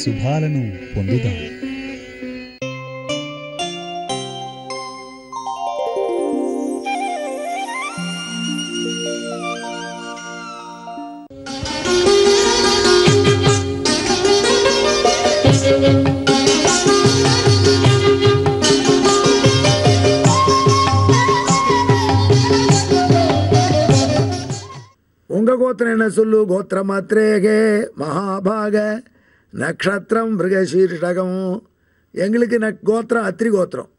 ಸುಭಾಲನು ಹೊಂದಿದ ಉಂಗ ಗೋತ್ರ ಸುಲ್ಲು ಗೋತ್ರ ಮಾತ್ರೆಗೆ ಮಹಾಭಾಗ நட்சத்திரம் மிருகசீர்ஷகம் எங்களுக்கு நக் கோத்திரம் அத்திரி கோத்திரம்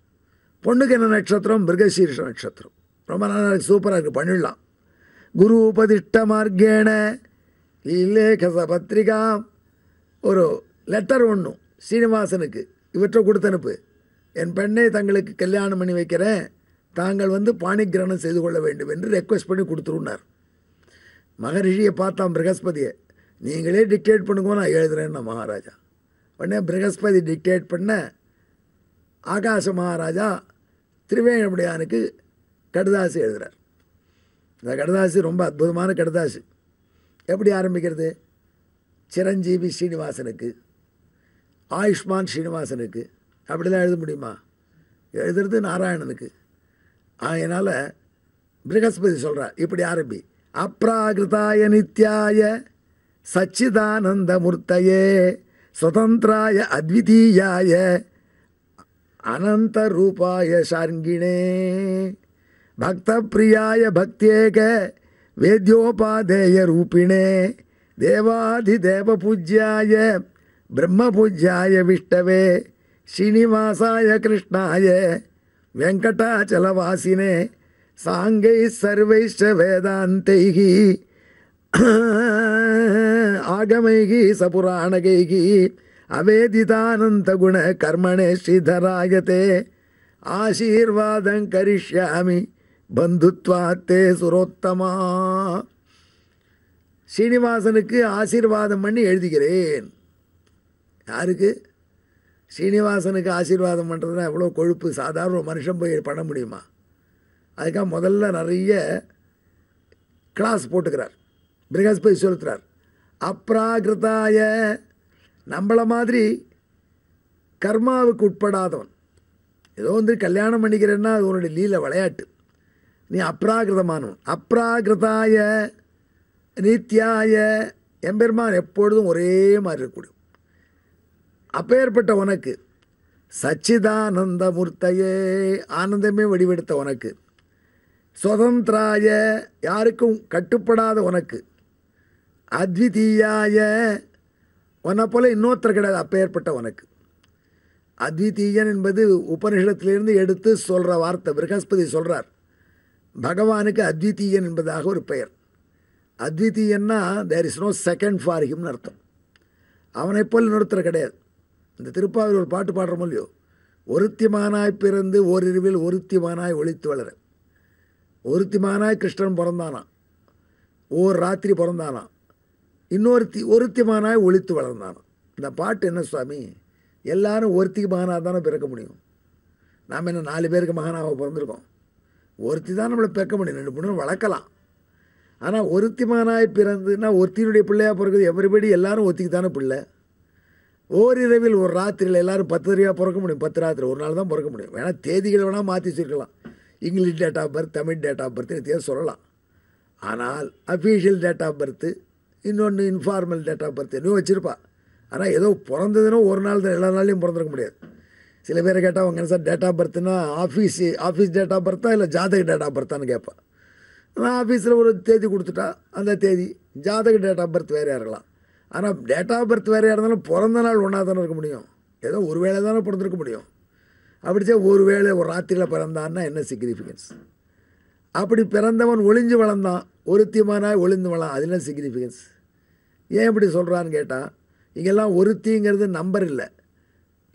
பொண்ணுக்கு என்ன நட்சத்திரம் மிருகசீர்ஷ நட்சத்திரம் ரொம்ப நல்லா சூப்பராக இருக்குது பண்ணிடலாம் குரு உபதிஷ்ட மார்க்கேன இல்லேகச பத்திரிகா ஒரு லெட்டர் ஒன்று சீனிவாசனுக்கு இவற்றை கொடுத்தனுப்பு அனுப்பு என் பெண்ணை தங்களுக்கு கல்யாணம் பண்ணி வைக்கிறேன் தாங்கள் வந்து பாணிகிரகணம் செய்து கொள்ள வேண்டும் என்று ரெக்வஸ்ட் பண்ணி கொடுத்துருந்தார் மகரிஷியை பார்த்தான் பிரகஸ்பதியை நீங்களே டிக்டேட் பண்ணுங்க நான் எழுதுகிறேன்னு மகாராஜா உடனே பிரகஸ்பதி டிக்டேட் பண்ண ஆகாச மகாராஜா திருவேணமுடையானுக்கு கடதாசி எழுதுகிறார் இந்த கடதாசி ரொம்ப அற்புதமான கடதாசி எப்படி ஆரம்பிக்கிறது சிரஞ்சீவி ஸ்ரீனிவாசனுக்கு ஆயுஷ்மான் ஸ்ரீனிவாசனுக்கு அப்படிலாம் எழுத முடியுமா எழுதுறது நாராயணனுக்கு அதனால் பிரகஸ்பதி சொல்கிறார் இப்படி ஆரம்பி அப்ராகிருதாய நித்யாய சச்சிதானந்தமூர்த்தையே சுதந்திராய அத்விதீயாய அனந்த ரூபாய ஷார்கிணே பக்தப்பிரியாய பக்தியேக வேத்யோபாதேய ரூபிணே தேவாதிதேவ பூஜ்யாய பிரம்ம பூஜ்யாய விஷ்டவே ஸ்ரீனிவாசாய கிருஷ்ணாய வெங்கடாச்சலவாசினே சாங்கை சர்வைஷ்ட வேதாந்தைகி ஆகமைகி சபுராணகைகி அவேதிதானந்த குண கர்மணே ஸ்ரீதராயதே ஆசீர்வாதம் கரிஷ்யாமி பந்துத்வாத்தே சுரோத்தமா ஸ்ரீனிவாசனுக்கு ஆசீர்வாதம் பண்ணி எழுதுகிறேன் யாருக்கு ஸ்ரீனிவாசனுக்கு ஆசீர்வாதம் பண்ணுறதுனா எவ்வளோ கொழுப்பு சாதாரண மனுஷன் போய் பண்ண முடியுமா அதுக்காக முதல்ல நிறைய கிளாஸ் போட்டுக்கிறார் பிரகாஸ்பதி செலுத்துகிறார் அப்ராகிருதாய நம்மளை மாதிரி கர்மாவுக்கு உட்படாதவன் ஏதோ வந்து கல்யாணம் பண்ணிக்கிறேன்னா அது உன்னுடைய லீல விளையாட்டு நீ அப்ராகிருதமானவன் அப்ராகிருதாய நித்தியாய எம்பெருமான் எப்பொழுதும் ஒரே மாதிரி இருக்கக்கூடும் அப்பேற்பட்ட உனக்கு சச்சிதானந்த மூர்த்தையே ஆனந்தமே வடிவெடுத்த உனக்கு சுதந்திராய யாருக்கும் கட்டுப்படாத உனக்கு அத்விதீயாய உன்னை போல் இன்னொருத்தர் கிடையாது அப்பேற்பட்ட உனக்கு அத்விதீயன் என்பது உபனிஷத்திலிருந்து எடுத்து சொல்கிற வார்த்தை பிருகஸ்பதி சொல்கிறார் பகவானுக்கு அத்விதீயன் என்பதாக ஒரு பெயர் அத்விதீயன்னா there is no second for ஹிம்னு அர்த்தம் அவனை போல் இன்னொருத்தர் கிடையாது இந்த திருப்பாவில் ஒரு பாட்டு பாடுற மொழியோ ஒருத்திமானாய் பிறந்து ஓரிருவில் ஒருத்திமானாய் ஒழித்து வளர ஒருத்திமானாய் கிருஷ்ணன் பிறந்தானா ஓர் ராத்திரி பிறந்தானான் இன்னொருத்தி ஒருத்திமானாய் ஒழித்து வளர்ந்தான் இந்த பாட்டு என்ன சுவாமி எல்லாரும் ஒருத்திக்கு மகனாக தானே பிறக்க முடியும் நாம் என்ன நாலு பேருக்கு மகனாக பிறந்திருக்கோம் ஒருத்தி தான் நம்மளை பிறக்க முடியும் ரெண்டு மூணு வளர்க்கலாம் ஆனால் ஒருத்தி மகனாய் பிறந்துன்னா ஒருத்தியினுடைய பிள்ளையாக பிறகுது எவ்ரிபடி எல்லாரும் ஒத்திக்கு தானே பிள்ளை ஓரிரவில் ஒரு ராத்திரியில் எல்லோரும் பத்து தடவையாக பிறக்க முடியும் பத்து ராத்திரி ஒரு நாள் தான் பிறக்க முடியும் வேணால் தேதிகள் வேணால் மாற்றி வச்சுருக்கலாம் English date of birth Tamil date of birth வித்தியாசம் சொல்லலாம் ஆனால் அஃபீஷியல் டேட் ஆஃப் பர்த்து இன்னொன்று இன்ஃபார்மல் டேட் ஆஃப் பர்த் இன்னும் வச்சுருப்பா ஆனால் ஏதோ பிறந்ததுன்னா ஒரு நாள் தான் எல்லா நாள்லையும் பிறந்திருக்க முடியாது சில பேர் கேட்டால் அவங்க என்ன சார் டேட் ஆஃப் பர்த்னா ஆஃபீஸ் ஆஃபீஸ் டேட் ஆஃப் பர்த்தா இல்லை ஜாதக டேட் ஆஃப் பர்த்தான்னு கேட்பேன் நான் ஆஃபீஸில் ஒரு தேதி கொடுத்துட்டா அந்த தேதி ஜாதக டேட் ஆஃப் பர்த் வேறையாக இருக்கலாம் ஆனால் டேட் ஆஃப் பர்த் வேறையாக இருந்தாலும் பிறந்த நாள் ஒன்றா தானே இருக்க முடியும் ஏதோ ஒரு வேளை தானே பிறந்திருக்க முடியும் அப்படிச்சே ஒரு வேளை ஒரு ராத்திரியில் பிறந்தான்னா என்ன சிக்னிஃபிகன்ஸ் அப்படி பிறந்தவன் ஒளிஞ்சு வளர்ந்தான் ஒருத்திமானாய் அது என்ன சிக்னிஃபிகன்ஸ் ஏன் இப்படி சொல்கிறான்னு கேட்டால் இங்கெல்லாம் ஒருத்திங்கிறது நம்பர் இல்லை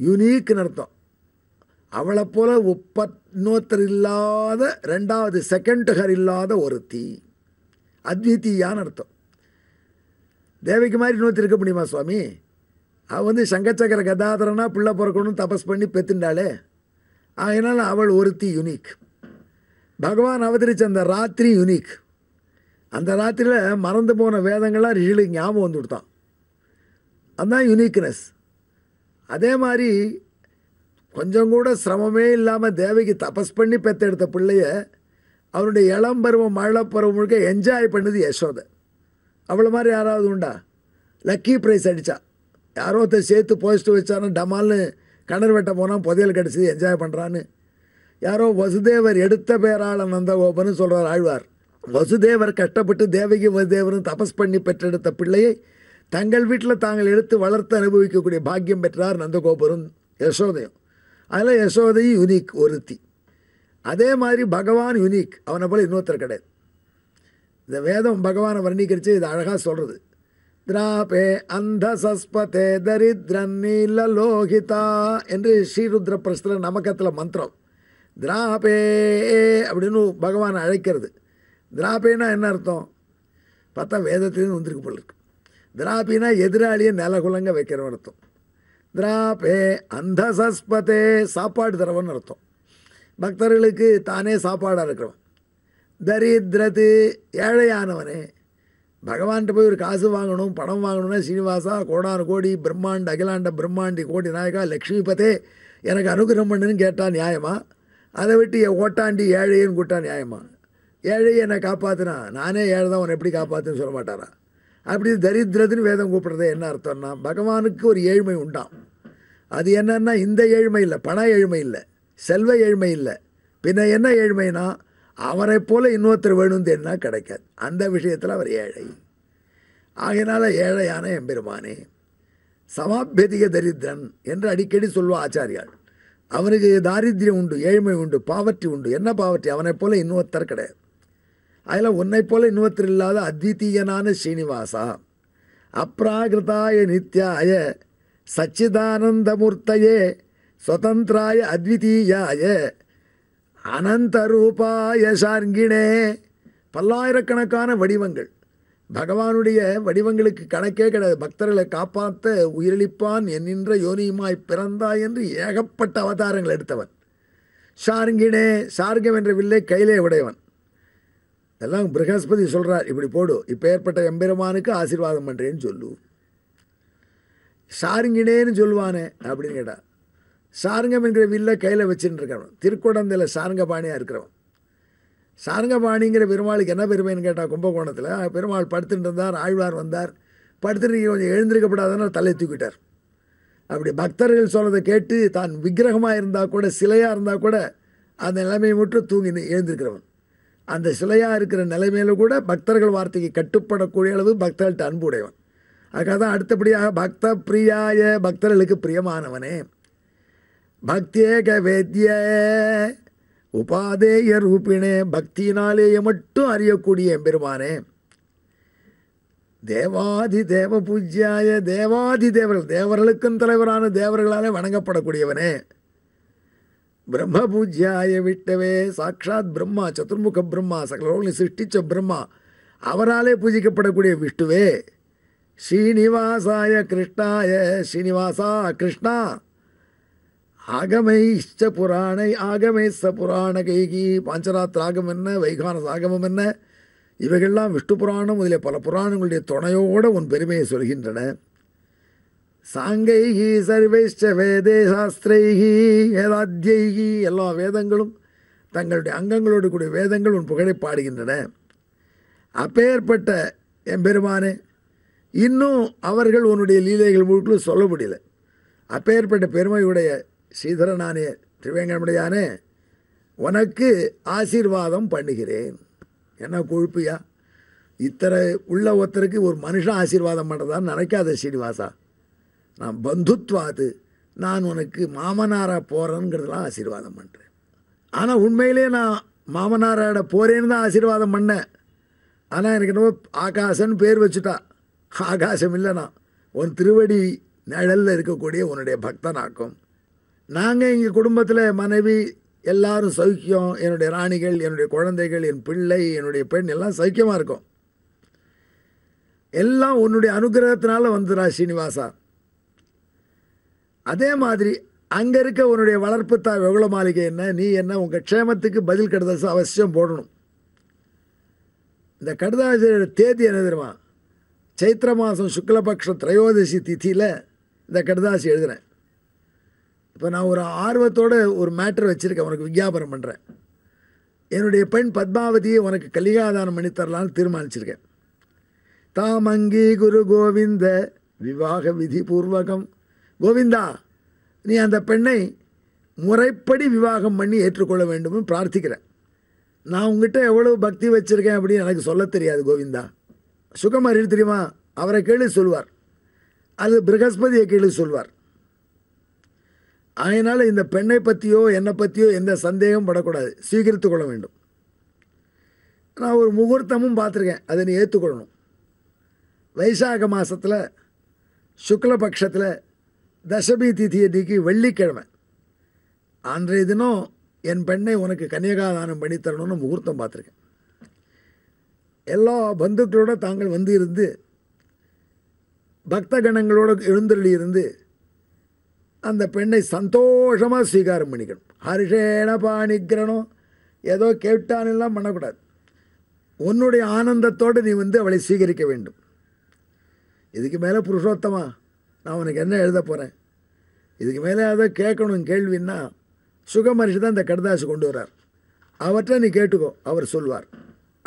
யுனீக்னு அர்த்தம் அவளை போல் உப்ப இன்னொருத்தர் இல்லாத ரெண்டாவது செகண்ட் ஹர் இல்லாத ஒருத்தி அத்வித்தீயான்னு அர்த்தம் தேவைக்கு மாதிரி இன்னொருத்தி இருக்க முடியுமா சுவாமி அவள் வந்து சங்கச்சக்கர கதாதரனாக பிள்ளை பிறக்கணும்னு தபஸ் பண்ணி பெத்துண்டாளே அதனால் அவள் ஒருத்தி யுனீக் பகவான் அவதரிச்ச அந்த ராத்திரி யுனீக் அந்த ராத்திரியில் மறந்து போன வேதங்கள்லாம் ரிஷிலுக்கு ஞாபகம் வந்து கொடுத்தான் அதுதான் யுனிக்னஸ் அதே மாதிரி கொஞ்சம் கூட சிரமமே இல்லாமல் தேவைக்கு தபஸ் பண்ணி பெற்றெடுத்த பிள்ளைய அவருடைய இளம் பருவம் மழை பருவம் முழுக்க என்ஜாய் பண்ணுது யசோதை அவ்வளோ மாதிரி யாராவது உண்டா லக்கி ப்ரைஸ் அடித்தா யாரோ ஒருத்தர் சேர்த்து போஸ்ட்டு வச்சானோ டமால்னு கிணறு வெட்ட போனால் புதையல் கிடச்சிது என்ஜாய் பண்ணுறான்னு யாரோ வசுதேவர் எடுத்த பேராள நந்தகோபன்னு சொல்கிறார் ஆழ்வார் வசுதேவர் கஷ்டப்பட்டு தேவகி வசுதேவரும் தபஸ் பண்ணி பெற்றெடுத்த பிள்ளையை தங்கள் வீட்டில் தாங்கள் எடுத்து வளர்த்து அனுபவிக்கக்கூடிய பாக்கியம் பெற்றார் நந்தகோபுரம் யசோதையும் அதில் யசோதை யுனிக் ஒருத்தி அதே மாதிரி பகவான் யுனிக் அவனை போல் இன்னொருத்தர் கிடையாது இந்த வேதம் பகவானை வர்ணிக்கிறச்சு இது அழகாக சொல்கிறது திராபே அந்த சஸ்பதே தரித்ரன் லோகிதா என்று ஸ்ரீருத்ர பிரஸ்திர நமக்கத்தில் மந்திரம் திராபே அப்படின்னு பகவான் அழைக்கிறது திராபின்னா என்ன அர்த்தம் பார்த்தா வேதத்துலேருந்து வந்திருக்கு போல் இருக்கு திராபினா எதிராளியை நிலகுலங்க வைக்கிறவன் அர்த்தம் திராபே அந்த சஸ்பதே சாப்பாடு தரவன் அர்த்தம் பக்தர்களுக்கு தானே சாப்பாடாக இருக்கிறவன் தரித்ரது ஏழையானவனே பகவான்கிட்ட போய் ஒரு காசு வாங்கணும் பணம் வாங்கணும்னா ஸ்ரீனிவாசா கோடான கோடி பிரம்மாண்ட அகிலாண்ட பிரம்மாண்டி கோடி நாயகா லக்ஷ்மிபதே எனக்கு அனுகிரகம் பண்ணுன்னு கேட்டால் நியாயமா அதை விட்டு ஓட்டாண்டி ஏழையன்னு கூட்டா நியாயமா ஏழை என்னை காப்பாற்றினா நானே ஏழை தான் உன்னை எப்படி காப்பாற்றுன்னு சொல்ல மாட்டாரா அப்படி தரித்திரத்துன்னு வேதம் கூப்பிட்றது என்ன அர்த்தம்னா பகவானுக்கு ஒரு ஏழ்மை உண்டாம் அது என்னன்னா இந்த ஏழ்மை இல்லை பண ஏழ்மை இல்லை செல்வ ஏழ்மை இல்லை பின்ன என்ன ஏழ்மைனா அவரை போல இன்னொருத்தர் வேணும் தேடினா கிடைக்காது அந்த விஷயத்தில் அவர் ஏழை ஆகையினால ஏழையான எம்பெருமானே சமாபியதிக தரித்திரன் என்று அடிக்கடி சொல்வா ஆச்சாரியால் அவனுக்கு தாரித்யம் உண்டு ஏழ்மை உண்டு பாவற்றி உண்டு என்ன பாவற்றி அவனை போல இன்னொருத்தர் கிடையாது அதில் உன்னை போல இன்னொருத்தர் இல்லாத அத்விதீயனான ஸ்ரீனிவாசா அப்ராகிருதாய நித்யாய சச்சிதானந்தமூர்த்தையே சுதந்திராய அத்விதீயாய அனந்த ரூபாய சார்கிணே பல்லாயிரக்கணக்கான வடிவங்கள் பகவானுடைய வடிவங்களுக்கு கணக்கே கிடையாது பக்தர்களை காப்பாற்ற உயிரிழிப்பான் என்னின்ற யோனியுமாய் பிறந்தாய் என்று ஏகப்பட்ட அவதாரங்கள் எடுத்தவன் ஷார்கிணே சார்கம் என்ற வில்லை கையிலே உடையவன் எல்லாம் பிரகஸ்பதி சொல்கிறார் இப்படி போடு இப்போ ஏற்பட்ட எம்பெருமானுக்கு ஆசீர்வாதம் பண்ணுறேன்னு சொல்லு சாருங்கினேன்னு சொல்லுவானே அப்படின்னு கேட்டான் சாருங்கம் என்கிற வில்ல கையில் வச்சுட்டு இருக்கிறவன் திருக்குடந்தையில் சாருங்கபாணியாக இருக்கிறவன் சாருங்கபாணிங்கிற பெருமாளுக்கு என்ன பெருமைன்னு கேட்டால் கும்பகோணத்தில் பெருமாள் படுத்துட்டு இருந்தார் ஆழ்வார் வந்தார் படுத்துட்டு கொஞ்சம் எழுந்திருக்கப்படாதனால் தலை தூக்கிட்டார் அப்படி பக்தர்கள் சொல்கிறத கேட்டு தான் விக்கிரகமாக இருந்தால் கூட சிலையாக இருந்தால் கூட அந்த நிலைமையை மட்டும் தூங்கி எழுந்திருக்கிறவன் அந்த சிலையாக இருக்கிற நிலைமையில கூட பக்தர்கள் வார்த்தைக்கு கட்டுப்படக்கூடிய அளவு பக்தர்கள்ட்ட அன்பு உடையவன் அதுக்காக தான் அடுத்தபடியாக பக்த பிரியாய பக்தர்களுக்கு பிரியமானவனே பக்தியேக வேத்திய உபாதேய ரூபினே பக்தியினாலேயே மட்டும் அறியக்கூடிய பெருமானே தேவாதி தேவ பூஜ்யாய தேவாதி தேவர்கள் தேவர்களுக்கும் தலைவரான தேவர்களாலே வணங்கப்படக்கூடியவனே பிரம்ம பூஜ்யாய விட்டவே சாட்சாத் பிரம்மா சதுர்முக பிரம்மா சகலோகங்களையும் சிருஷ்டித்த பிரம்மா அவராலே பூஜிக்கப்படக்கூடிய விஷ்ணுவே ஸ்ரீனிவாசாய கிருஷ்ணாய ஸ்ரீனிவாசா கிருஷ்ணா ஆகமை புராணை ஆகமை ச புராண கைகி பாஞ்சராத்திர ஆகம் என்ன வைகான சாகமம் என்ன இவைகள்லாம் விஷ்ணு புராணம் முதலிய பல புராணங்களுடைய துணையோடு உன் பெருமையை சொல்கின்றன சாங்கைகி சர்வைஷ்ட வேதே சாஸ்திரைகி வேதாத்தியைகி எல்லா வேதங்களும் தங்களுடைய அங்கங்களோடு கூடிய வேதங்கள் உன் புகழை பாடுகின்றன அப்பேற்பட்ட எம்பெருமானே இன்னும் அவர்கள் உன்னுடைய லீலைகள் முழுக்களும் சொல்ல முடியல அப்பேற்பட்ட பெருமையுடைய ஸ்ரீதரனானே திருவேங்கடமுடையானே உனக்கு ஆசீர்வாதம் பண்ணுகிறேன் என்ன கொழுப்பியா இத்தனை உள்ள ஒருத்தருக்கு ஒரு மனுஷன் ஆசீர்வாதம் பண்ணுறதான்னு நினைக்காத ஸ்ரீனிவாசா நான் பந்துத்வாது நான் உனக்கு மாமனாராக போகிறேங்கிறதுலாம் ஆசீர்வாதம் பண்ணுறேன் ஆனால் உண்மையிலே நான் மாமனாரோட போகிறேன்னு தான் ஆசீர்வாதம் பண்ணேன் ஆனால் எனக்கு என்னவோ ஆகாசன்னு பேர் வச்சுட்டா ஆகாசம் இல்லைண்ணா உன் திருவடி நிழலில் இருக்கக்கூடிய உன்னுடைய பக்தனாக்கும் நாங்கள் எங்கள் குடும்பத்தில் மனைவி எல்லாரும் சௌக்கியம் என்னுடைய ராணிகள் என்னுடைய குழந்தைகள் என் பிள்ளை என்னுடைய பெண் எல்லாம் சௌக்கியமாக இருக்கும் எல்லாம் உன்னுடைய அனுகிரகத்தினால வந்துடா ஸ்ரீனிவாசா அதே மாதிரி அங்கே இருக்க உன்னுடைய வளர்ப்பு தாய் வெகுள மாளிகை என்ன நீ என்ன உங்கள் க்ஷேமத்துக்கு பதில் கடிதாசு அவசியம் போடணும் இந்த கடிதாசியோட தேதி என்ன தெரியுமா சைத்திர மாதம் சுக்லபக்ஷ திரையோதசி திதியில் இந்த கடிதாசி எழுதுகிறேன் இப்போ நான் ஒரு ஆர்வத்தோடு ஒரு மேட்ரு வச்சுருக்கேன் உனக்கு விஜாபனம் பண்ணுறேன் என்னுடைய பெண் பத்மாவதியை உனக்கு கலிகாதானம் பண்ணி தரலான்னு தீர்மானிச்சிருக்கேன் தாமங்கி குரு கோவிந்த விவாக விதி பூர்வகம் கோவிந்தா நீ அந்த பெண்ணை முறைப்படி விவாகம் பண்ணி ஏற்றுக்கொள்ள வேண்டும்னு பிரார்த்திக்கிறேன் நான் உங்ககிட்ட எவ்வளோ பக்தி வச்சுருக்கேன் அப்படின்னு எனக்கு சொல்ல தெரியாது கோவிந்தா சுகமாரியர் தெரியுமா அவரை கேள்வி சொல்வார் அது பிரகஸ்பதியை கேள்வி சொல்வார் அதனால் இந்த பெண்ணை பற்றியோ என்னை பற்றியோ எந்த சந்தேகம் படக்கூடாது சீகரித்து கொள்ள வேண்டும் நான் ஒரு முகூர்த்தமும் பார்த்துருக்கேன் அதை நீ ஏற்றுக்கொள்ளணும் வைசாக மாதத்தில் சுக்லபக்ஷத்தில் தசமி திதி அன்னைக்கு வெள்ளிக்கிழமை அன்றைய தினம் என் பெண்ணை உனக்கு கன்னியகாதானம் பண்ணித்தரணும்னு முகூர்த்தம் பார்த்துருக்கேன் எல்லா பந்துக்களோட தாங்கள் வந்து இருந்து பக்த எழுந்தருளி இருந்து அந்த பெண்ணை சந்தோஷமாக ஸ்வீகாரம் பண்ணிக்கணும் ஹரிஷேன பாணிக்கிறனும் ஏதோ கேட்டானெல்லாம் பண்ணக்கூடாது உன்னுடைய ஆனந்தத்தோடு நீ வந்து அவளை சீகரிக்க வேண்டும் இதுக்கு மேலே புருஷோத்தமாக நான் உனக்கு என்ன எழுத போகிறேன் இதுக்கு மேலே அதை கேட்கணும் கேள்வின்னா சுக மனுஷி தான் இந்த கடதாசி கொண்டு வர்றார் அவர்கிட்ட நீ கேட்டுக்கோ அவர் சொல்வார்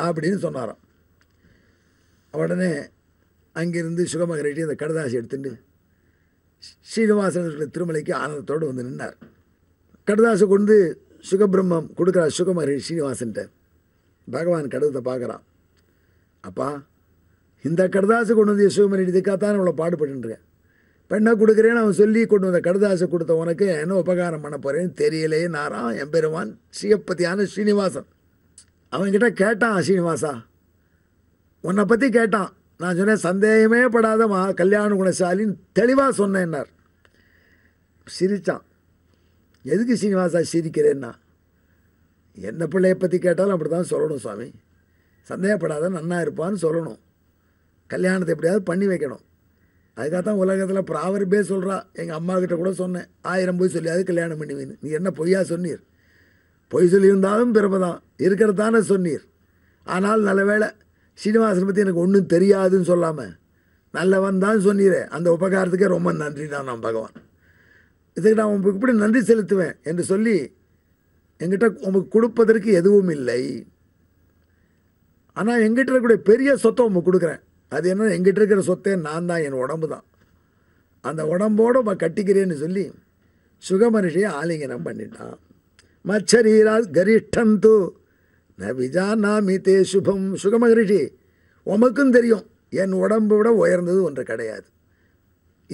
அப்படின்னு சொன்னாராம் உடனே அங்கிருந்து சுகமகரிட்டி அந்த கடதாசி எடுத்துட்டு ஸ்ரீனிவாசன் திருமலைக்கு ஆனந்தத்தோடு வந்து நின்னார் கடதாசை கொண்டு சுகபிரம்மம் கொடுக்குறார் சுகமகரிஷி ஸ்ரீனிவாசன்ட்ட பகவான் கடவுத்தை பார்க்குறான் அப்பா இந்த கடதாசு கொண்டு வந்து சுகமகரிட்டி இதுக்காகத்தான் இவ்வளோ பாடுபட்டுருக்கேன் பெண்ணை கொடுக்குறேன்னு அவன் சொல்லி கொண்டு வந்த கடுதாசை கொடுத்த உனக்கு என்ன உபகாரம் பண்ண போகிறேன்னு தெரியலையே நாராம் எம்பெருமான் சிவப்பதியான ஸ்ரீனிவாசன் அவன்கிட்ட கேட்டான் ஸ்ரீனிவாசா உன்னை பற்றி கேட்டான் நான் சொன்னேன் சந்தேகமே படாதமா கல்யாண குணசாலின்னு தெளிவாக சொன்னேன்னார் சிரித்தான் எதுக்கு ஸ்ரீனிவாசா சிரிக்கிறேன்னா என்ன பிள்ளையை பற்றி கேட்டாலும் அப்படி தான் சொல்லணும் சுவாமி சந்தேகப்படாத நன்னா இருப்பான்னு சொல்லணும் கல்யாணத்தை எப்படியாவது பண்ணி வைக்கணும் அதுக்காக தான் உலகத்தில் ப்ராவர்பே சொல்கிறா எங்கள் அம்மா கிட்ட கூட சொன்னேன் ஆயிரம் போய் சொல்லியாவது கல்யாணம் பண்ணுவீங்க நீ என்ன பொய்யா சொன்னீர் பொய் சொல்லியிருந்தாலும் பிறப்பு தான் இருக்கிறதானே சொன்னீர் ஆனால் நல்ல வேலை சீனிவாசனை பற்றி எனக்கு ஒன்றும் தெரியாதுன்னு சொல்லாமல் நல்லவன் தான் சொன்னீரே அந்த உபகாரத்துக்கே ரொம்ப நன்றி தான் நான் பகவான் இதுக்கு நான் உங்களுக்கு இப்படி நன்றி செலுத்துவேன் என்று சொல்லி எங்கிட்ட உங்களுக்கு கொடுப்பதற்கு எதுவும் இல்லை ஆனால் எங்கிட்ட இருக்கக்கூடிய பெரிய சொத்தை உங்களுக்கு கொடுக்குறேன் அது என்ன எங்கிட்ட இருக்கிற சொத்தே நான் தான் என் உடம்பு தான் அந்த உடம்போடு நான் கட்டிக்கிறேன்னு சொல்லி மனுஷியை ஆலிங்கனம் பண்ணிட்டான் மச்சரீரா கரிஷ்டம் தூ ந விஜானாமி தே சுபம் மகரிஷி உமக்கும் தெரியும் என் உடம்பு விட உயர்ந்தது ஒன்று கிடையாது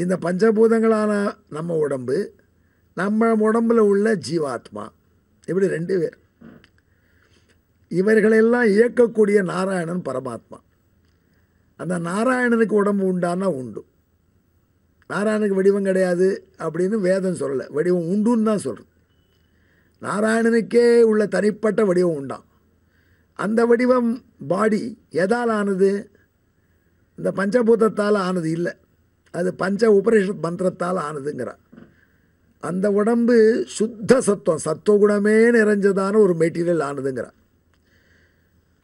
இந்த பஞ்சபூதங்களான நம்ம உடம்பு நம்ம உடம்பில் உள்ள ஜீவாத்மா இப்படி ரெண்டு பேர் இவர்களெல்லாம் இயக்கக்கூடிய நாராயணன் பரமாத்மா அந்த நாராயணனுக்கு உடம்பு உண்டானா உண்டு நாராயணனுக்கு வடிவம் கிடையாது அப்படின்னு வேதம் சொல்லலை வடிவம் உண்டுன்னு தான் சொல்கிறது நாராயணனுக்கே உள்ள தனிப்பட்ட வடிவம் உண்டான் அந்த வடிவம் பாடி எதால் ஆனது இந்த பஞ்சபூதத்தால் ஆனது இல்லை அது பஞ்ச உபரிஷத் மந்திரத்தால் ஆனதுங்கிறார் அந்த உடம்பு சுத்த சத்துவம் சத்துவகுணமே நிறைஞ்சதான ஒரு மெட்டீரியல் ஆனதுங்கிறார்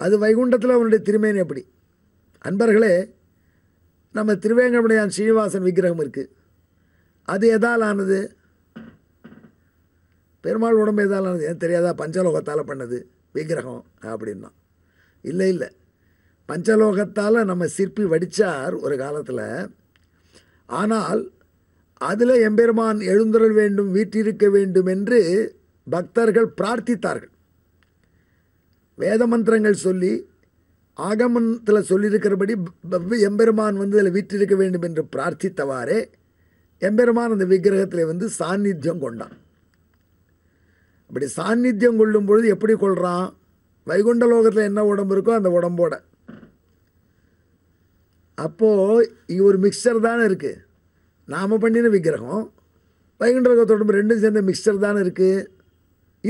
அது வைகுண்டத்தில் அவனுடைய திருமேனி எப்படி அன்பர்களே நம்ம திருவேங்கடமுடையான் ஸ்ரீனிவாசன் விக்கிரகம் இருக்குது அது எதால் ஆனது பெருமாள் உடம்பு எதால் ஆனது ஏன் தெரியாதா பஞ்சலோகத்தால் பண்ணது விக்கிரகம் அப்படின்னா இல்லை இல்லை பஞ்சலோகத்தால் நம்ம சிற்பி வடித்தார் ஒரு காலத்தில் ஆனால் அதில் எம்பெருமான் எழுந்துரல் வேண்டும் வீட்டிருக்க வேண்டும் என்று பக்தர்கள் பிரார்த்தித்தார்கள் வேத மந்திரங்கள் சொல்லி ஆகமத்தில் சொல்லியிருக்கிறபடி எம்பெருமான் வந்து அதில் வீற்றிருக்க வேண்டும் என்று பிரார்த்தித்தவாறே எம்பெருமான் அந்த விக்கிரகத்தில் வந்து சாநித்தியம் கொண்டான் அப்படி சாநித்தியம் கொள்ளும் பொழுது எப்படி கொள்கிறான் வைகுண்ட லோகத்தில் என்ன உடம்பு இருக்கோ அந்த உடம்போட அப்போது இங்கே ஒரு மிக்சர் தானே இருக்குது நாம் பண்ணின விக்கிரகம் வைகுண்ட லோகத்தோட ரெண்டும் சேர்ந்த மிக்சர் தானே இருக்குது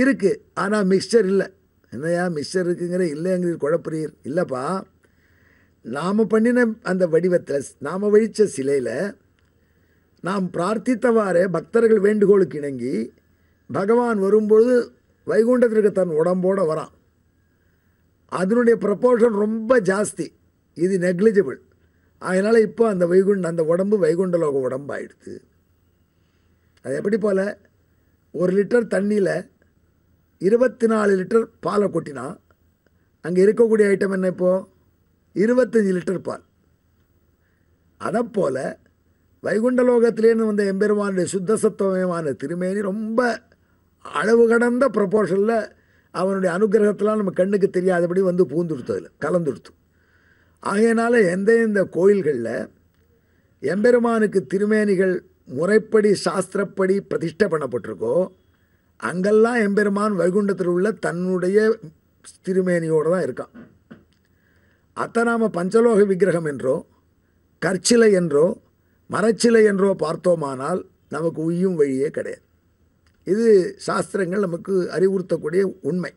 இருக்குது ஆனால் மிக்சர் இல்லை என்னையா மிஸ்டர் இருக்குங்கிற இல்லைங்கிறீர் குழப்புறீர் இல்லைப்பா நாம் பண்ணின அந்த வடிவத்தில் நாம் வழித்த சிலையில் நாம் பிரார்த்தித்தவாறு பக்தர்கள் வேண்டுகோளுக்கு இணங்கி பகவான் வரும்பொழுது வைகுண்டத்திற்கு தன் உடம்போடு வரான் அதனுடைய ப்ரப்போர்ஷன் ரொம்ப ஜாஸ்தி இது நெக்லிஜிபிள் அதனால் இப்போ அந்த வைகுண்ட அந்த உடம்பு வைகுண்டலோக உடம்பாயிடுது அது எப்படி போல் ஒரு லிட்டர் தண்ணியில் இருபத்தி நாலு லிட்டர் பாலை கொட்டினா அங்கே இருக்கக்கூடிய ஐட்டம் என்ன இப்போது இருபத்தஞ்சி லிட்டர் பால் அதைப்போல் போல் லோகத்திலேன்னு வந்த எம்பெருமானுடைய சுத்த சத்தமயமான திருமேனி ரொம்ப அளவு கடந்த ப்ரப்போர்ஷனில் அவனுடைய அனுகிரகத்தெலாம் நம்ம கண்ணுக்கு தெரியாதபடி வந்து பூந்துடுத்து அதில் கலந்துடுத்து ஆகையினால எந்த எந்த கோயில்களில் எம்பெருமானுக்கு திருமேனிகள் முறைப்படி சாஸ்திரப்படி பிரதிஷ்டை பண்ணப்பட்டிருக்கோ அங்கெல்லாம் எம்பெருமான் வைகுண்டத்தில் உள்ள தன்னுடைய திருமேனியோடு தான் இருக்கான் அத்தை நாம் பஞ்சலோக விக்கிரகம் என்றோ கற்சிலை என்றோ மரச்சிலை என்றோ பார்த்தோமானால் நமக்கு உய்யும் வழியே கிடையாது இது சாஸ்திரங்கள் நமக்கு அறிவுறுத்தக்கூடிய உண்மை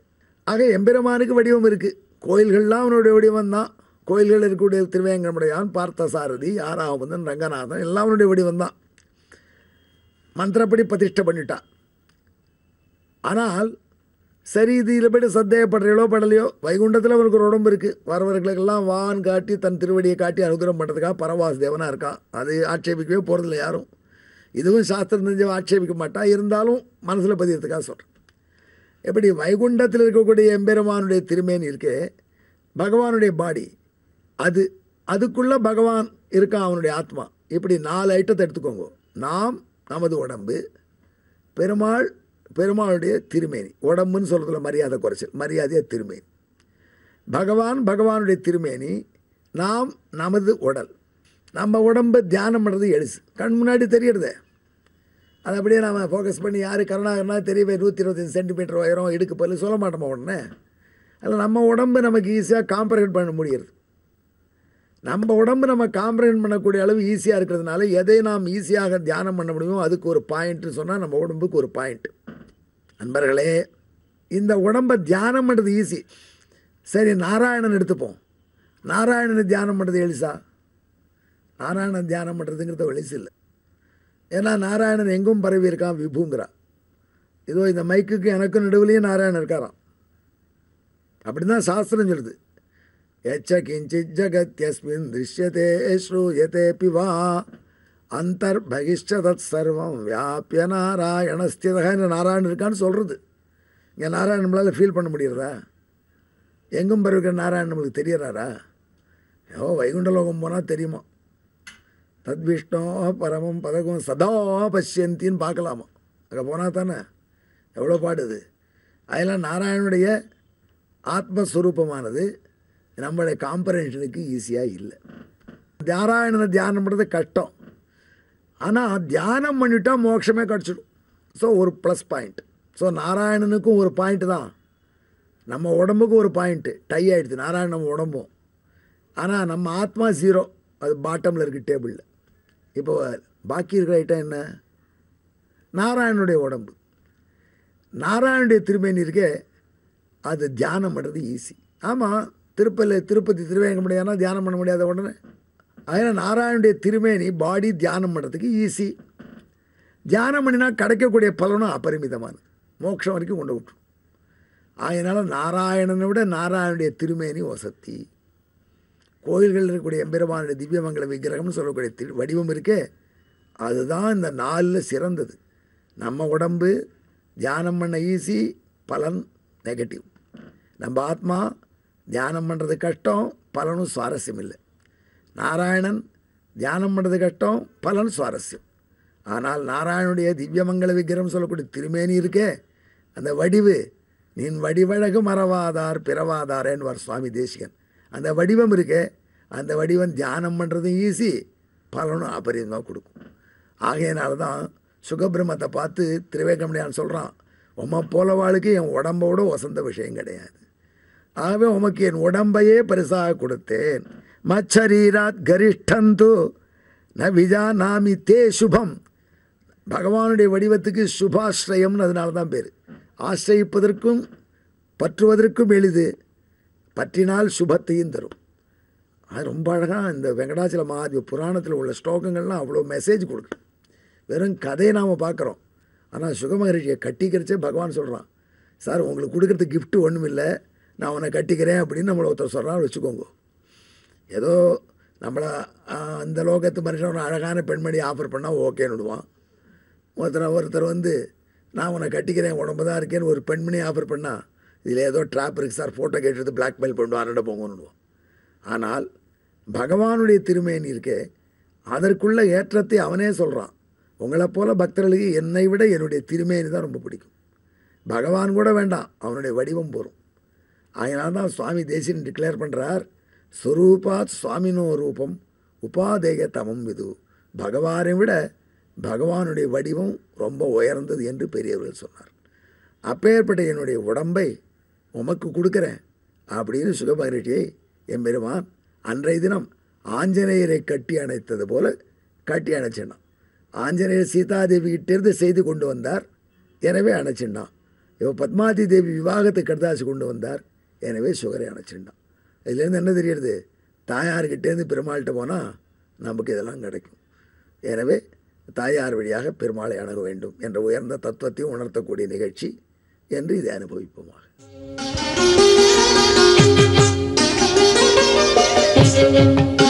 ஆக எம்பெருமானுக்கு வடிவம் இருக்குது கோயில்கள்லாம் அவனுடைய வடிவம் தான் கோயில்கள் இருக்கக்கூடிய திருவேங்கமுடையான் பார்த்தசாரதி ஆறாவதன் ரங்கநாதன் எல்லாம் அவனுடைய வடிவம் தான் மந்திரப்படி பிரதிஷ்டை பண்ணிட்டான் ஆனால் சரி இது இதில் போய்ட்டு சந்தேகப்படுறீங்களோ படலையோ வைகுண்டத்தில் அவருக்கு ஒரு உடம்பு இருக்குது வரவர்களுக்கெல்லாம் வான் காட்டி தன் திருவடியை காட்டி அனுகிரகம் பண்ணுறதுக்காக பரவாஸ் தேவனாக இருக்கான் அது ஆட்சேபிக்கவே போகிறதில்ல யாரும் இதுவும் சாஸ்திரம் தெரிஞ்ச ஆட்சேபிக்க மாட்டான் இருந்தாலும் மனசில் பதியறதுக்காக சொல்கிறேன் எப்படி வைகுண்டத்தில் இருக்கக்கூடிய எம்பெருமானுடைய திருமேன் இருக்கே பகவானுடைய பாடி அது அதுக்குள்ளே பகவான் இருக்கான் அவனுடைய ஆத்மா இப்படி நாலு ஐட்டத்தை எடுத்துக்கோங்க நாம் நமது உடம்பு பெருமாள் பெருமாளுடைய திருமேனி உடம்புன்னு சொல்கிறதுல மரியாதை குறைச்சல் மரியாதையாக திருமேனி பகவான் பகவானுடைய திருமேனி நாம் நமது உடல் நம்ம உடம்பை தியானம் பண்ணுறது எழுசு கண் முன்னாடி தெரியறது அதை அப்படியே நாம் ஃபோக்கஸ் பண்ணி யார் கருணாகரனா தெரியவே நூற்றி இருபத்தஞ்சு சென்டிமீட்டர் உயரம் இடுக்கு பதில் சொல்ல மாட்டோமா உடனே அதில் நம்ம உடம்பு நமக்கு ஈஸியாக காம்ப்ரஹெண்ட் பண்ண முடியுது நம்ம உடம்பு நம்ம காம்ப்ரஹெண்ட் பண்ணக்கூடிய அளவு ஈஸியாக இருக்கிறதுனால எதை நாம் ஈஸியாக தியானம் பண்ண முடியுமோ அதுக்கு ஒரு பாயிண்ட்டுன்னு சொன்னால் நம்ம உடம்புக்கு ஒரு பாயிண்ட்டு நண்பர்களே இந்த உடம்பை தியானம் பண்ணுறது ஈஸி சரி நாராயணன் எடுத்துப்போம் நாராயணனை தியானம் பண்ணுறது எளிசா நாராயணன் தியானம் பண்ணுறதுங்கிறது எலிசு இல்லை ஏன்னா நாராயணன் எங்கும் பரவி இருக்கான் விபுங்கிறான் இதோ இந்த மைக்குக்கு எனக்கும் நடுவுலையும் நாராயணன் இருக்காராம் அப்படி தான் சாஸ்திரம் சொல்லுது எச்ச கிஞ்சித் ஜகத்யஸ்மின் திருஷ்யதே ஸ்ரூயதே பிவா அந்தர் தத் சர்வம் வியாபிய நாராயணஸ்திதக இந்த நாராயணன் இருக்கான்னு சொல்கிறது இங்கே நாராயணன் நம்மளால் ஃபீல் பண்ண முடியறதா எங்கும் பருவிக்கிற நாராயணன் நம்மளுக்கு தெரியறாரா வைகுண்ட வைகுண்டலோகம் போனால் தெரியுமா தத்விஷ்ணோ பரமம் பதகம் சதோ பஷ்யந்தின்னு பார்க்கலாமா அங்கே போனால் தானே எவ்வளோ பாடுது அதெல்லாம் நாராயணனுடைய ஆத்மஸ்வரூபமானது நம்மளுடைய காம்பரேஷனுக்கு ஈஸியாக இல்லை நாராயணனை தியானம் பண்ணுறது கஷ்டம் ஆனால் தியானம் பண்ணிட்டால் மோட்சமே கிடச்சிடும் ஸோ ஒரு ப்ளஸ் பாயிண்ட் ஸோ நாராயணனுக்கும் ஒரு பாயிண்ட் தான் நம்ம உடம்புக்கும் ஒரு பாயிண்ட்டு டை ஆகிடுது நாராயணன் நம்ம உடம்பும் ஆனால் நம்ம ஆத்மா ஜீரோ அது பாட்டமில் இருக்குது டேபிளில் இப்போ பாக்கி இருக்கிற ஐட்டம் என்ன நாராயணனுடைய உடம்பு நாராயணனுடைய திருமேனி இருக்கே அது தியானம் பண்ணுறது ஈஸி ஆமாம் திருப்பதி திருப்பதி திருவேங்க முடியாதுன்னா தியானம் பண்ண முடியாத உடனே அதனால் நாராயணுடைய திருமேனி பாடி தியானம் பண்ணுறதுக்கு ஈஸி தியானம் பண்ணினா கிடைக்கக்கூடிய பலனும் அபரிமிதமானது மோட்சம் வரைக்கும் கொண்டு விட்டு அதனால் நாராயணனை விட நாராயணுடைய திருமேனி வசத்தி கோயில்களில் இருக்கக்கூடிய எம்பெருமானுடைய திவ்யமங்கல விக்கிரகம்னு சொல்லக்கூடிய திரு வடிவம் இருக்கே அதுதான் இந்த நாளில் சிறந்தது நம்ம உடம்பு தியானம் பண்ண ஈஸி பலன் நெகட்டிவ் நம்ம ஆத்மா தியானம் பண்ணுறது கஷ்டம் பலனும் சுவாரஸ்யம் இல்லை நாராயணன் தியானம் பண்ணுறது கஷ்டம் பலன் சுவாரஸ்யம் ஆனால் நாராயணுடைய மங்கள விக்கிரம் சொல்லக்கூடிய திருமேனி இருக்கே அந்த வடிவு நின் வடிவழகு மறவாதார் பிறவாதாரேன்வார் சுவாமி தேசிகன் அந்த வடிவம் இருக்கே அந்த வடிவம் தியானம் பண்ணுறதும் ஈஸி பலனும் அபரிதமாக கொடுக்கும் ஆகையினால தான் சுகபிரமத்தை பார்த்து திரிவேக்கமடியான் சொல்கிறான் உமை வாழ்க்கை என் உடம்போட வசந்த விஷயம் கிடையாது ஆகவே உமக்கு என் உடம்பையே பரிசாக கொடுத்தேன் மச்சரீராத் கரிஷ்டந்து ந விஜா நாமி தே சுபம் பகவானுடைய வடிவத்துக்கு சுபாஸ்ரயம்னு அதனால தான் பேர் ஆசிரயிப்பதற்கும் பற்றுவதற்கும் எளிது பற்றினால் சுபத்தையும் தரும் அது ரொம்ப அழகாக இந்த வெங்கடாச்சல மகாதேவ புராணத்தில் உள்ள ஸ்லோகங்கள்லாம் அவ்வளோ மெசேஜ் கொடுக்கு வெறும் கதையை நாம் பார்க்குறோம் ஆனால் சுகமகரிஷியை கட்டிக்கிறச்சே பகவான் சொல்கிறான் சார் உங்களுக்கு கொடுக்குறது கிஃப்ட்டு ஒன்றும் இல்லை நான் உன்னை கட்டிக்கிறேன் அப்படின்னு நம்மளை ஒருத்தர் சொல்கிறான்னு வச்சுக்கோங்க ஏதோ நம்மளை அந்த லோகத்து மனுஷன் ஒரு அழகான பெண்மணி ஆஃபர் பண்ணால் ஓகேன்னு விடுவான் ஒருத்தர் ஒருத்தர் வந்து நான் உன்னை கட்டிக்கிறேன் உடம்பு தான் இருக்கேன்னு ஒரு பெண்மணி ஆஃபர் பண்ணால் இதில் ஏதோ ட்ராப் இருக்குது சார் ஃபோட்டோ கேட்டு பிளாக்மெயில் பண்ணுவோம் அரண்ட போங்கன்னுடுவோம் ஆனால் பகவானுடைய திருமேனி இருக்கே அதற்குள்ள ஏற்றத்தை அவனே சொல்கிறான் உங்களை போல பக்தர்களுக்கு என்னை விட என்னுடைய திருமேனி தான் ரொம்ப பிடிக்கும் பகவான் கூட வேண்டாம் அவனுடைய வடிவம் போகும் அதனால தான் சுவாமி தேசியன் டிக்ளேர் பண்ணுறார் ஸ்வரூபாத் சுவாமினோ ரூபம் உபாதேய தமம் விது பகவானை விட பகவானுடைய வடிவம் ரொம்ப உயர்ந்தது என்று பெரியவர்கள் சொன்னார் அப்பேற்பட்ட என்னுடைய உடம்பை உமக்கு கொடுக்குறேன் அப்படின்னு என் பெருமான் அன்றைய தினம் ஆஞ்சநேயரை கட்டி அணைத்தது போல கட்டி அணைச்சினான் ஆஞ்சநேயர் சீதாதேவி கிட்டேருந்து செய்து கொண்டு வந்தார் எனவே அணைச்சிண்டான் இப்போ பத்மாதி தேவி விவாகத்தை கடதாசி கொண்டு வந்தார் எனவே சுகரை அணைச்சிண்டான் இதுலேருந்து என்ன தெரியுறது தாயார்கிட்டேருந்து பெருமாள்கிட்ட போனால் நமக்கு இதெல்லாம் கிடைக்கும் எனவே தாயார் வழியாக பெருமாளை அணுக வேண்டும் என்ற உயர்ந்த தத்துவத்தையும் உணர்த்தக்கூடிய நிகழ்ச்சி என்று இதை அனுபவிப்போமாக thank you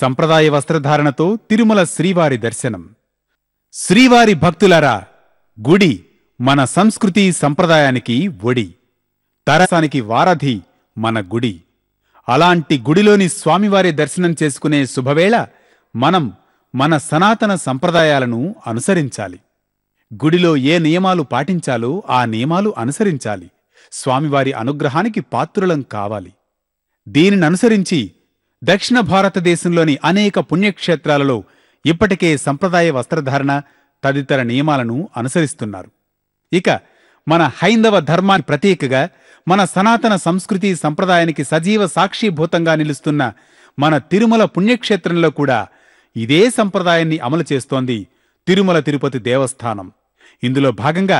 సంప్రదాయ వస్త్రధారణతో తిరుమల శ్రీవారి దర్శనం శ్రీవారి భక్తులారా గుడి మన సంస్కృతి సంప్రదాయానికి ఒడి తరసానికి వారధి మన గుడి అలాంటి గుడిలోని స్వామివారి దర్శనం చేసుకునే శుభవేళ మనం మన సనాతన సంప్రదాయాలను అనుసరించాలి గుడిలో ఏ నియమాలు పాటించాలో ఆ నియమాలు అనుసరించాలి స్వామివారి అనుగ్రహానికి పాత్రులం కావాలి దీనిననుసరించి దక్షిణ భారతదేశంలోని అనేక పుణ్యక్షేత్రాలలో ఇప్పటికే సంప్రదాయ వస్త్రధారణ తదితర నియమాలను అనుసరిస్తున్నారు ఇక మన హైందవ ధర్మాన్ని ప్రతీకగా మన సనాతన సంస్కృతి సంప్రదాయానికి సజీవ సాక్షిభూతంగా నిలుస్తున్న మన తిరుమల పుణ్యక్షేత్రంలో కూడా ఇదే సంప్రదాయాన్ని అమలు చేస్తోంది తిరుమల తిరుపతి దేవస్థానం ఇందులో భాగంగా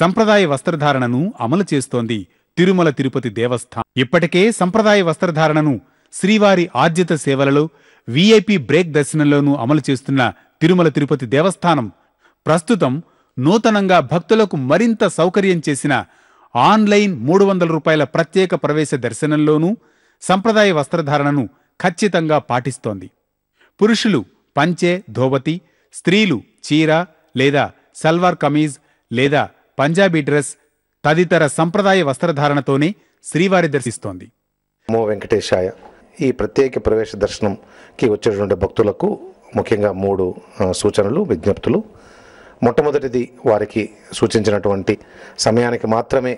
సంప్రదాయ వస్త్రధారణను అమలు చేస్తోంది తిరుమల తిరుపతి దేవస్థానం ఇప్పటికే సంప్రదాయ వస్త్రధారణను శ్రీవారి ఆర్జిత సేవలలో వీఐపీ బ్రేక్ దర్శనంలోనూ అమలు చేస్తున్న తిరుమల తిరుపతి దేవస్థానం ప్రస్తుతం నూతనంగా భక్తులకు మరింత సౌకర్యం చేసిన ఆన్లైన్ మూడు వందల రూపాయల ప్రత్యేక ప్రవేశ దర్శనంలోనూ సంప్రదాయ వస్త్రధారణను ఖచ్చితంగా పాటిస్తోంది పురుషులు పంచే ధోవతి స్త్రీలు చీర లేదా సల్వార్ కమీజ్ లేదా పంజాబీ డ్రెస్ తదితర సంప్రదాయ వస్త్రధారణతోనే శ్రీవారి దర్శిస్తోంది మో వెంకటేశాయ ఈ ప్రత్యేక ప్రవేశ దర్శనంకి వచ్చేటువంటి భక్తులకు ముఖ్యంగా మూడు సూచనలు విజ్ఞప్తులు మొట్టమొదటిది వారికి సూచించినటువంటి సమయానికి మాత్రమే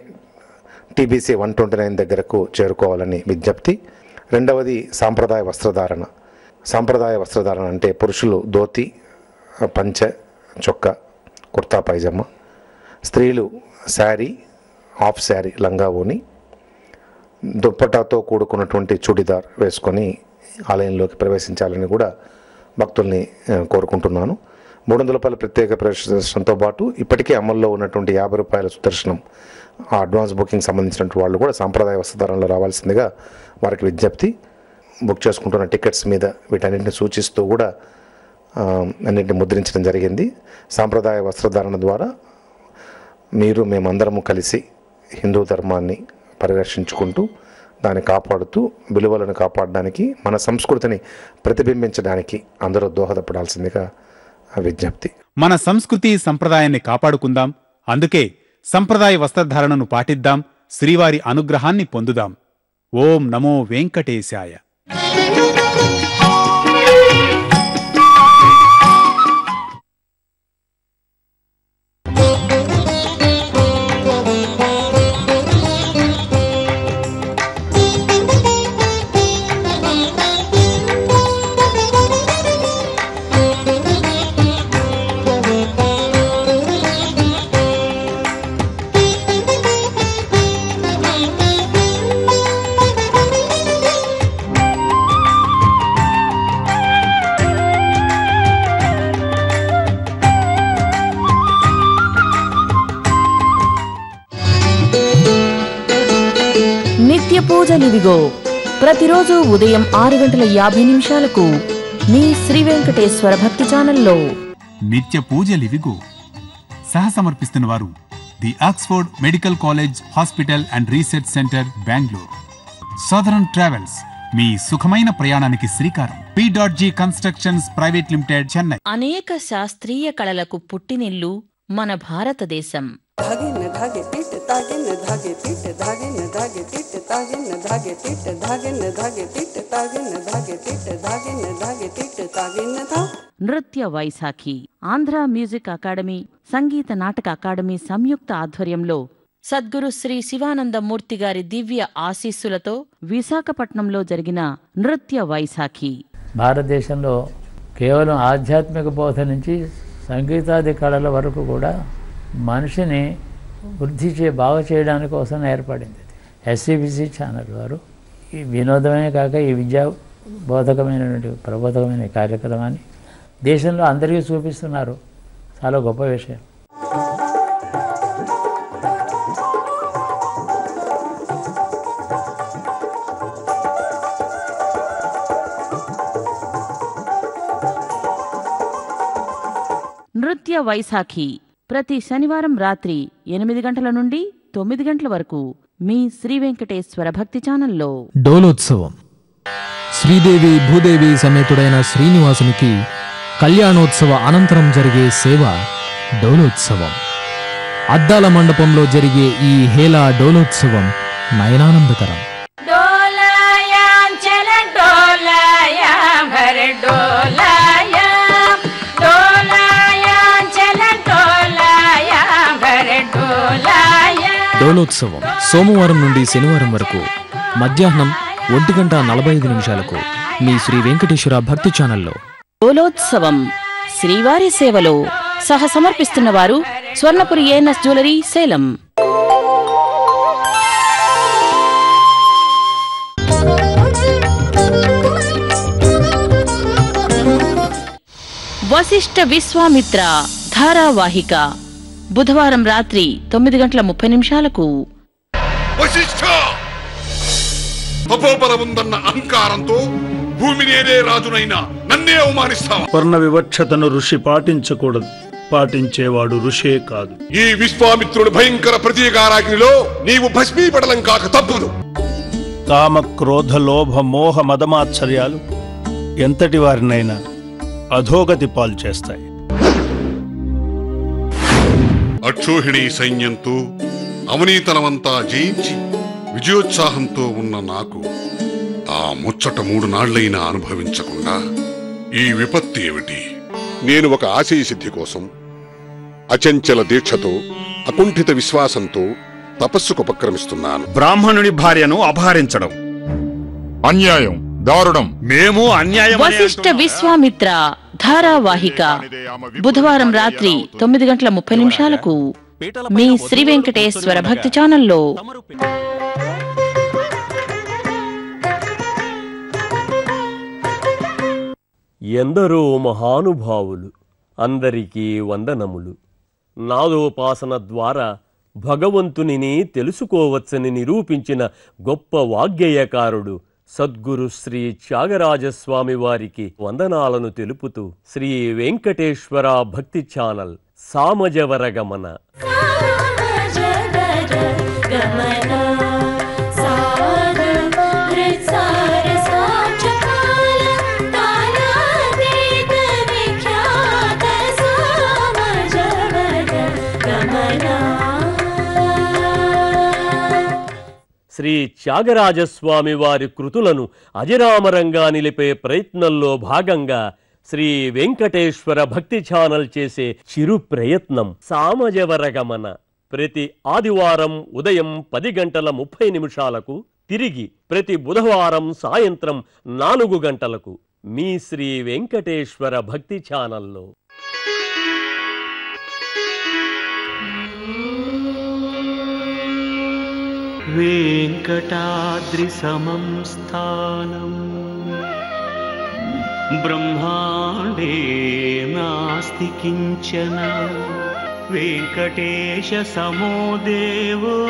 టీబీసీ వన్ ట్వంటీ నైన్ దగ్గరకు చేరుకోవాలని విజ్ఞప్తి రెండవది సాంప్రదాయ వస్త్రధారణ సాంప్రదాయ వస్త్రధారణ అంటే పురుషులు ధోతి పంచ చొక్క కుర్తా పైజమ్మ స్త్రీలు శారీ హాఫ్ శారీ లంగా ఓని దుప్పటాతో కూడుకున్నటువంటి చుడిదార్ వేసుకొని ఆలయంలోకి ప్రవేశించాలని కూడా భక్తుల్ని కోరుకుంటున్నాను మూడు వందల రూపాయల ప్రత్యేక ప్రదర్శనతో పాటు ఇప్పటికే అమల్లో ఉన్నటువంటి యాభై రూపాయల సుదర్శనం ఆ అడ్వాన్స్ బుకింగ్ సంబంధించినటువంటి వాళ్ళు కూడా సాంప్రదాయ వస్త్రధారణలో రావాల్సిందిగా వారికి విజ్ఞప్తి బుక్ చేసుకుంటున్న టికెట్స్ మీద వీటన్నింటిని సూచిస్తూ కూడా అన్నింటిని ముద్రించడం జరిగింది సాంప్రదాయ వస్త్రధారణ ద్వారా మీరు మేమందరము కలిసి హిందూ ధర్మాన్ని పరిరక్షించుకుంటూ దాన్ని కాపాడుతూ విలువలను కాపాడడానికి మన సంస్కృతిని ప్రతిబింబించడానికి అందరూ దోహదపడాల్సిందిగా విజ్ఞప్తి మన సంస్కృతి సంప్రదాయాన్ని కాపాడుకుందాం అందుకే సంప్రదాయ వస్త్రధారణను పాటిద్దాం శ్రీవారి అనుగ్రహాన్ని పొందుదాం ఓం నమో వెంకటేశాయ ఉదయం ఆరు గంటల యాభై నిమిషాలకు మీ శ్రీ వెంకటేశ్వర భక్తి ఛానల్లో నిత్య పూజలివిగో సమర్పిస్తున్న వారు the Oxford medical college hospital and research centre Bengaluru southern travels మీ సుఖమైన ప్రయాణానికి శ్రీకారం PG constructions private limited Chennai అనేక శాస్త్రీయ కళలకు పుట్టినిల్లు మన భారతదేశం పిట్ तागिन धागे तिट धागिन धागे तिट तागिन धागे तिट धागिन धागे तिट तागिन धागे तिट धागिन धागे तिट तागिन धा నృత్య వైశాఖి ఆంధ్ర మ్యూజిక్ అకాడమీ సంగీత నాటక అకాడమీ సంయుక్త ఆధ్వర్యంలో సద్గురు శ్రీ శివానందమూర్తి గారి దివ్య ఆశీస్సులతో విశాఖపట్నంలో జరిగిన నృత్య వైశాఖి భారతదేశంలో కేవలం ఆధ్యాత్మిక బోధ నుంచి సంగీతాది కళల వరకు కూడా మనిషిని వృద్ధి చే బాగు చేయడానికి కోసం ఏర్పడింది ఎస్సీబీసీ ఛానల్ వారు ఈ వినోదమే కాక ఈ విద్యా బోధకమైనటువంటి ప్రబోధకమైన కార్యక్రమాన్ని దేశంలో అందరికీ చూపిస్తున్నారు చాలా గొప్ప విషయం నృత్య వైశాఖి ప్రతి శనివారం రాత్రి ఎనిమిది గంటల నుండి తొమ్మిది గంటల వరకు మీ శ్రీ వెంకటేశ్వర భక్తి ఛానల్లో డోలోత్సవం శ్రీదేవి భూదేవి సమేతుడైన శ్రీనివాసునికి కళ్యాణోత్సవ అనంతరం జరిగే సేవ డోలోత్సవం అద్దాల మండపంలో జరిగే ఈ హేలా డోలోత్సవం నయనానందకరం డోలోత్సవం సోమవారం నుండి శనివారం వరకు మధ్యాహ్నం ఒంటి గంట నలభై ఐదు నిమిషాలకు మీ శ్రీ వెంకటేశ్వర భక్తి ఛానల్లో డోలోత్సవం శ్రీవారి సేవలో సహ సమర్పిస్తున్న వారు స్వర్ణపురి ఏఎన్ఎస్ జ్యువెలరీ సేలం వశిష్ట విశ్వామిత్ర ధారావాహిక బుధవారం రాత్రి తొమ్మిది గంటల ముప్పై నిమిషాలకు అహంకారంతో భూమినేరే రాజునైనా వర్ణ వివక్షతను ఋషి పాటించకూడదు పాటించేవాడు ఋషే కాదు ఈ విశ్వామిత్రుడు భయంకర ప్రతీకారాగ్నిలో నీవు భస్మీపడలం కాక తప్పుదు కామ క్రోధ లోభ మోహ మదమాశ్చర్యాలు ఎంతటి వారినైనా అధోగతి పాలు చేస్తాయి ప్రక్షోహిణీ సైన్యంతో అవనీతనమంతా జయించి విజయోత్సాహంతో ఉన్న నాకు ఆ ముచ్చట మూడు నాళ్లైనా అనుభవించకుండా ఈ విపత్తి ఏమిటి నేను ఒక ఆశయ సిద్ధి కోసం అచంచల దీక్షతో అకుంఠిత విశ్వాసంతో తపస్సుకు ఉపక్రమిస్తున్నాను బ్రాహ్మణుని భార్యను అపహరించడం అన్యాయం దారుణం మేము అన్యాయం వశిష్ట విశ్వామిత్ర ధారావాహిక బుధవారం రాత్రి తొమ్మిది గంటల ముప్పై నిమిషాలకు మీ శ్రీ వెంకటేశ్వర భక్తి ఛానల్లో ఎందరో మహానుభావులు అందరికీ వందనములు నాదోపాసన ద్వారా భగవంతునిని తెలుసుకోవచ్చని నిరూపించిన గొప్ప వాగ్గేయకారుడు సద్గురు శ్రీ త్యాగరాజస్వామి వారికి వందనాలను తెలుపుతూ శ్రీ వెంకటేశ్వర భక్తి ఛానల్ సామజవర గమన శ్రీ త్యాగరాజస్వామి వారి కృతులను అజరామరంగా నిలిపే ప్రయత్నంలో భాగంగా శ్రీ వెంకటేశ్వర భక్తి ఛానల్ చేసే చిరు ప్రయత్నం సామజవరగమన ప్రతి ఆదివారం ఉదయం పది గంటల ముప్పై నిమిషాలకు తిరిగి ప్రతి బుధవారం సాయంత్రం నాలుగు గంటలకు మీ శ్రీ వెంకటేశ్వర భక్తి ఛానల్లో वेङ्कटाद्रिसमं स्थानम् ब्रह्माण्डे नास्ति किञ्चन वेङ्कटेशसमो देवो